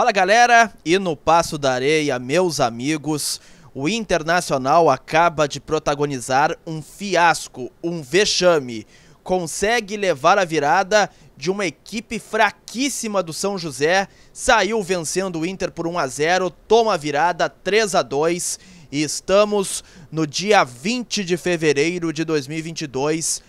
Fala galera, e no Passo da Areia, meus amigos, o Internacional acaba de protagonizar um fiasco, um vexame. Consegue levar a virada de uma equipe fraquíssima do São José, saiu vencendo o Inter por 1 a 0, toma a virada 3 a 2 e estamos no dia 20 de fevereiro de 2022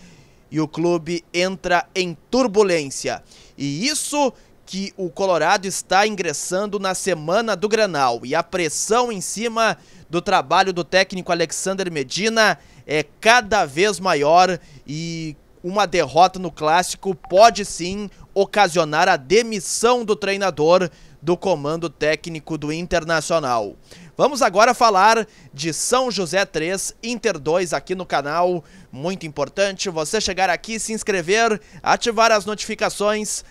e o clube entra em turbulência. E isso que o Colorado está ingressando na semana do Granal e a pressão em cima do trabalho do técnico Alexander Medina é cada vez maior e uma derrota no clássico pode sim ocasionar a demissão do treinador do comando técnico do Internacional. Vamos agora falar de São José 3, Inter 2 aqui no canal. Muito importante você chegar aqui, se inscrever, ativar as notificações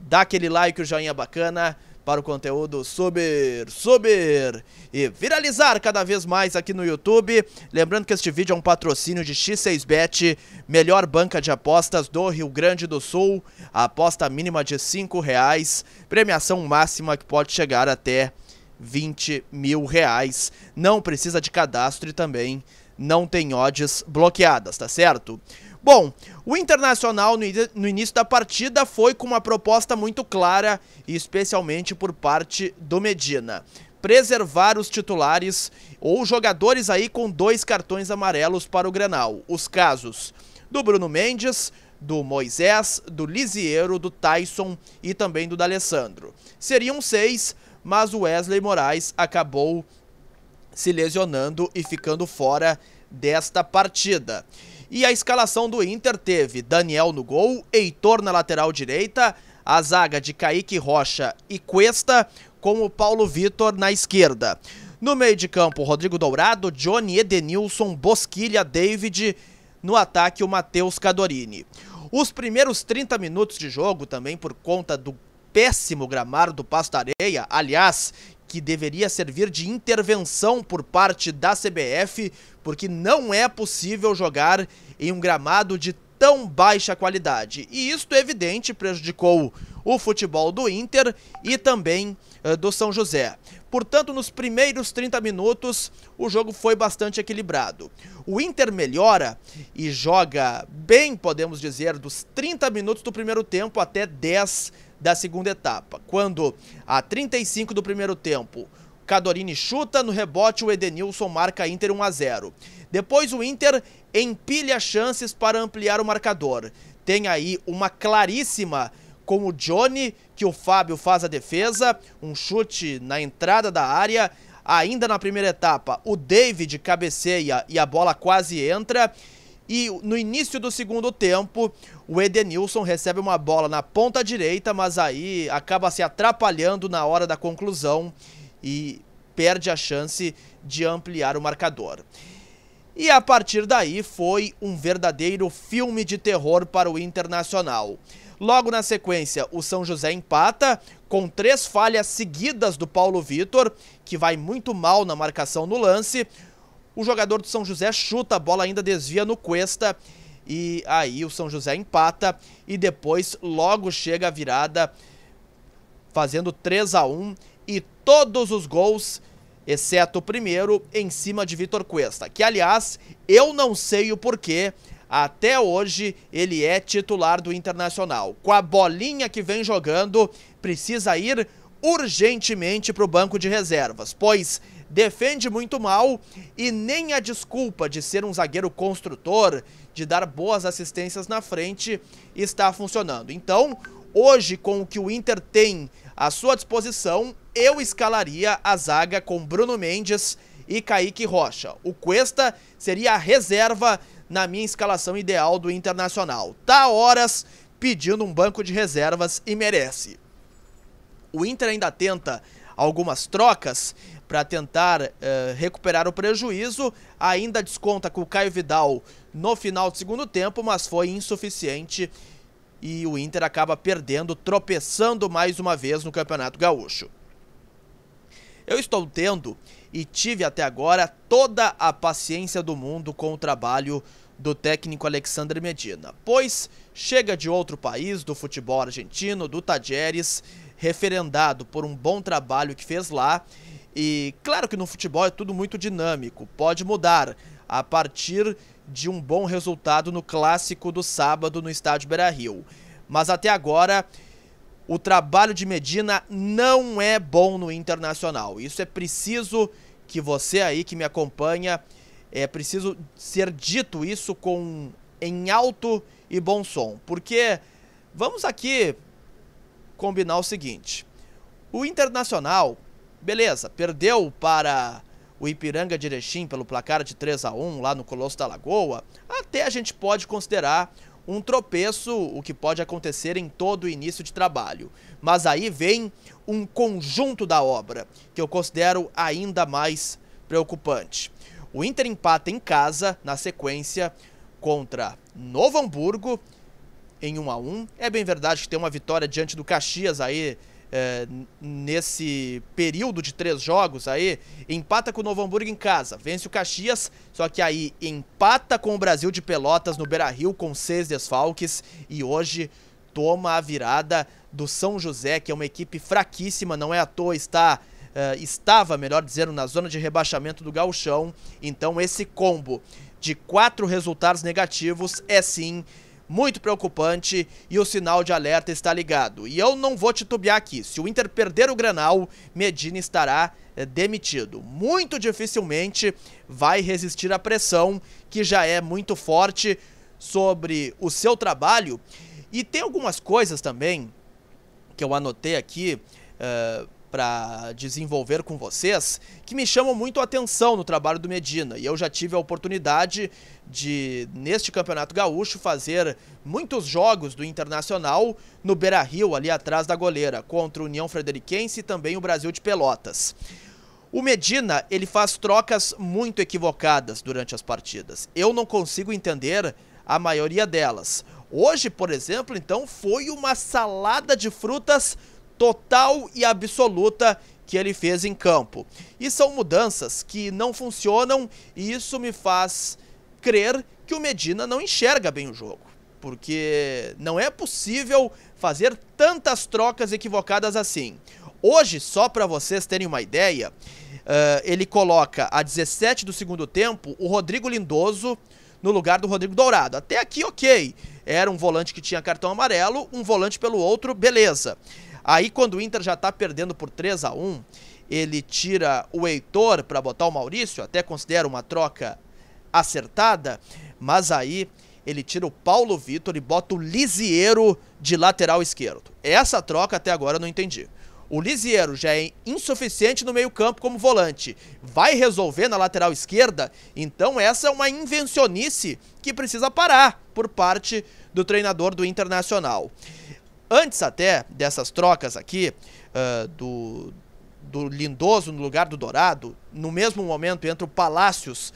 dá aquele like, o joinha bacana para o conteúdo subir, subir e viralizar cada vez mais aqui no YouTube. Lembrando que este vídeo é um patrocínio de X6Bet, melhor banca de apostas do Rio Grande do Sul. A aposta mínima de R$ reais, premiação máxima que pode chegar até 20 mil reais. Não precisa de cadastro e também não tem odds bloqueadas, tá certo? Bom, o Internacional no início da partida foi com uma proposta muito clara, especialmente por parte do Medina preservar os titulares ou jogadores aí com dois cartões amarelos para o Grenal. Os casos do Bruno Mendes, do Moisés, do Lisiero, do Tyson e também do D'Alessandro. Seriam seis, mas o Wesley Moraes acabou se lesionando e ficando fora desta partida. E a escalação do Inter teve Daniel no gol, Heitor na lateral direita, a zaga de Kaique Rocha e Cuesta, com o Paulo Vitor na esquerda. No meio de campo, Rodrigo Dourado, Johnny Edenilson, Bosquilha, David. No ataque, o Matheus Cadorini. Os primeiros 30 minutos de jogo, também por conta do péssimo gramado do Pasto Areia, aliás, que deveria servir de intervenção por parte da CBF, porque não é possível jogar em um gramado de tão baixa qualidade. E isto, é evidente, prejudicou o futebol do Inter e também uh, do São José. Portanto, nos primeiros 30 minutos, o jogo foi bastante equilibrado. O Inter melhora e joga bem, podemos dizer, dos 30 minutos do primeiro tempo até 10 da segunda etapa. Quando a 35 do primeiro tempo, Cadorini chuta, no rebote o Edenilson marca Inter 1 a 0. Depois o Inter empilha chances para ampliar o marcador. Tem aí uma claríssima com o Johnny, que o Fábio faz a defesa, um chute na entrada da área. Ainda na primeira etapa, o David cabeceia e a bola quase entra. E no início do segundo tempo, o Edenilson recebe uma bola na ponta direita, mas aí acaba se atrapalhando na hora da conclusão e perde a chance de ampliar o marcador. E a partir daí foi um verdadeiro filme de terror para o Internacional. Logo na sequência, o São José empata com três falhas seguidas do Paulo Vitor, que vai muito mal na marcação no lance. O jogador do São José chuta, a bola ainda desvia no Cuesta. E aí o São José empata e depois logo chega a virada fazendo 3 a 1 e todos os gols, exceto o primeiro, em cima de Vitor Cuesta, que aliás, eu não sei o porquê, até hoje ele é titular do Internacional. Com a bolinha que vem jogando, precisa ir urgentemente para o banco de reservas, pois defende muito mal e nem a desculpa de ser um zagueiro construtor, de dar boas assistências na frente, está funcionando. Então, hoje, com o que o Inter tem à sua disposição, eu escalaria a zaga com Bruno Mendes e Kaique Rocha. O Cuesta seria a reserva na minha escalação ideal do Internacional. Tá horas pedindo um banco de reservas e merece. O Inter ainda tenta algumas trocas, para tentar uh, recuperar o prejuízo. Ainda desconta com o Caio Vidal no final do segundo tempo, mas foi insuficiente e o Inter acaba perdendo, tropeçando mais uma vez no Campeonato Gaúcho. Eu estou tendo e tive até agora toda a paciência do mundo com o trabalho do técnico Alexandre Medina, pois chega de outro país, do futebol argentino, do Tajeres, referendado por um bom trabalho que fez lá e claro que no futebol é tudo muito dinâmico, pode mudar a partir de um bom resultado no clássico do sábado no estádio Beira-Rio. Mas até agora, o trabalho de Medina não é bom no Internacional. Isso é preciso que você aí que me acompanha, é preciso ser dito isso com em alto e bom som, porque vamos aqui combinar o seguinte. O Internacional Beleza, perdeu para o Ipiranga de Erechim pelo placar de 3 a 1 lá no Colosso da Lagoa. Até a gente pode considerar um tropeço, o que pode acontecer em todo o início de trabalho. Mas aí vem um conjunto da obra que eu considero ainda mais preocupante. O Inter empata em casa na sequência contra Novo Hamburgo em 1 a 1. É bem verdade que tem uma vitória diante do Caxias aí é, nesse período de três jogos aí, empata com o Novo Hamburgo em casa, vence o Caxias, só que aí empata com o Brasil de Pelotas no Beira-Rio com seis desfalques e hoje toma a virada do São José, que é uma equipe fraquíssima, não é à toa está Uh, estava, melhor dizendo, na zona de rebaixamento do galchão Então esse combo de quatro resultados negativos é sim muito preocupante e o sinal de alerta está ligado. E eu não vou titubear aqui. Se o Inter perder o Granal, Medina estará é, demitido. Muito dificilmente vai resistir à pressão que já é muito forte sobre o seu trabalho. E tem algumas coisas também que eu anotei aqui. Uh, para desenvolver com vocês que me chamam muito a atenção no trabalho do Medina. E eu já tive a oportunidade de, neste Campeonato Gaúcho, fazer muitos jogos do Internacional no Beira Rio, ali atrás da goleira, contra o União Frederiquense e também o Brasil de Pelotas. O Medina, ele faz trocas muito equivocadas durante as partidas. Eu não consigo entender a maioria delas. Hoje, por exemplo, então, foi uma salada de frutas total e absoluta que ele fez em campo. E são mudanças que não funcionam e isso me faz crer que o Medina não enxerga bem o jogo. Porque não é possível fazer tantas trocas equivocadas assim. Hoje, só para vocês terem uma ideia, uh, ele coloca a 17 do segundo tempo o Rodrigo Lindoso no lugar do Rodrigo Dourado. Até aqui, ok. Era um volante que tinha cartão amarelo, um volante pelo outro, beleza. Aí quando o Inter já está perdendo por 3 a 1 ele tira o Heitor para botar o Maurício, até considera uma troca acertada, mas aí ele tira o Paulo Vitor e bota o Lisiero de lateral esquerdo. Essa troca até agora eu não entendi. O Lisiero já é insuficiente no meio-campo como volante. Vai resolver na lateral esquerda? Então essa é uma invencionice que precisa parar por parte do treinador do Internacional. Antes até dessas trocas aqui, uh, do, do Lindoso no lugar do Dourado, no mesmo momento entra o Palácios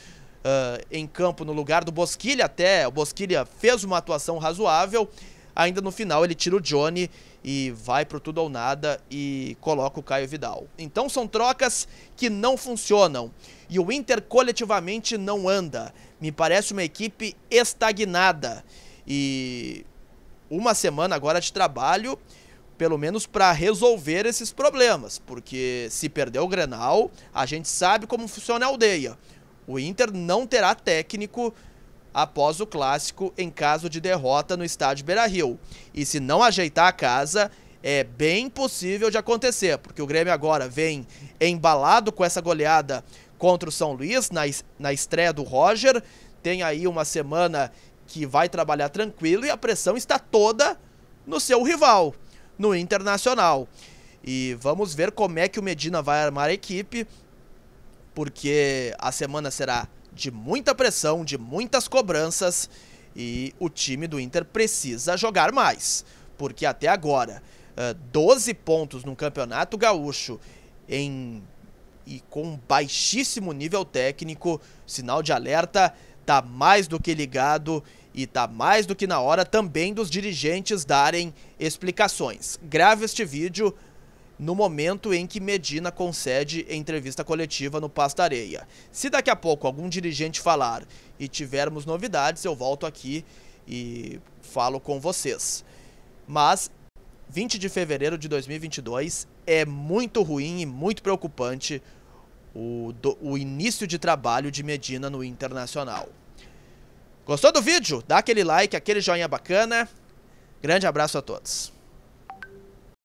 uh, em campo no lugar do Bosquilha até. O Bosquilha fez uma atuação razoável, ainda no final ele tira o Johnny e vai pro tudo ou nada e coloca o Caio Vidal. Então são trocas que não funcionam e o Inter coletivamente não anda. Me parece uma equipe estagnada e uma semana agora de trabalho, pelo menos para resolver esses problemas, porque se perder o Grenal, a gente sabe como funciona a aldeia. O Inter não terá técnico após o clássico em caso de derrota no estádio Beira-Rio. E se não ajeitar a casa, é bem possível de acontecer, porque o Grêmio agora vem embalado com essa goleada contra o São Luís na, na estreia do Roger. Tem aí uma semana que vai trabalhar tranquilo e a pressão está toda no seu rival, no Internacional. E vamos ver como é que o Medina vai armar a equipe, porque a semana será de muita pressão, de muitas cobranças e o time do Inter precisa jogar mais, porque até agora 12 eh, pontos no Campeonato Gaúcho em e com baixíssimo nível técnico, sinal de alerta tá mais do que ligado e tá mais do que na hora também dos dirigentes darem explicações. Grave este vídeo no momento em que Medina concede entrevista coletiva no Pasta Areia. Se daqui a pouco algum dirigente falar e tivermos novidades, eu volto aqui e falo com vocês. Mas 20 de fevereiro de 2022 é muito ruim e muito preocupante o, do, o início de trabalho de Medina no Internacional. Gostou do vídeo? Dá aquele like, aquele joinha bacana. Grande abraço a todos.